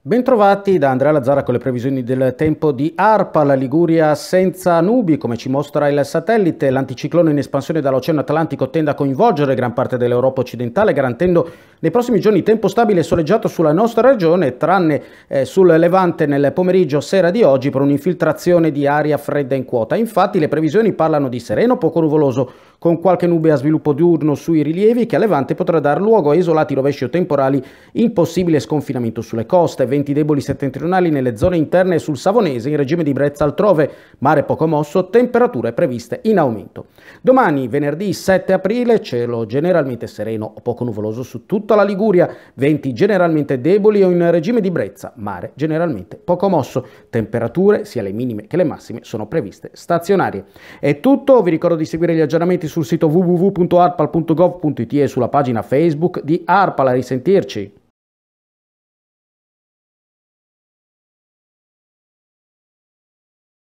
Bentrovati da Andrea Lazzara con le previsioni del tempo di ARPA, la Liguria senza nubi, come ci mostra il satellite. L'anticiclone in espansione dall'Oceano Atlantico tende a coinvolgere gran parte dell'Europa occidentale, garantendo nei prossimi giorni tempo stabile e soleggiato sulla nostra regione, tranne eh, sul Levante nel pomeriggio sera di oggi per un'infiltrazione di aria fredda in quota. Infatti le previsioni parlano di sereno poco nuvoloso, con qualche nube a sviluppo diurno sui rilievi che a Levante potrà dar luogo a isolati rovesci o temporali impossibile sconfinamento sulle coste, venti deboli settentrionali nelle zone interne e sul Savonese in regime di brezza altrove, mare poco mosso, temperature previste in aumento. Domani, venerdì 7 aprile, cielo generalmente sereno o poco nuvoloso su tutto tutta la Liguria, venti generalmente deboli o in regime di brezza, mare generalmente poco mosso, temperature sia le minime che le massime sono previste stazionarie. È tutto, vi ricordo di seguire gli aggiornamenti sul sito www.arpal.gov.it e sulla pagina Facebook di Arpal, a risentirci.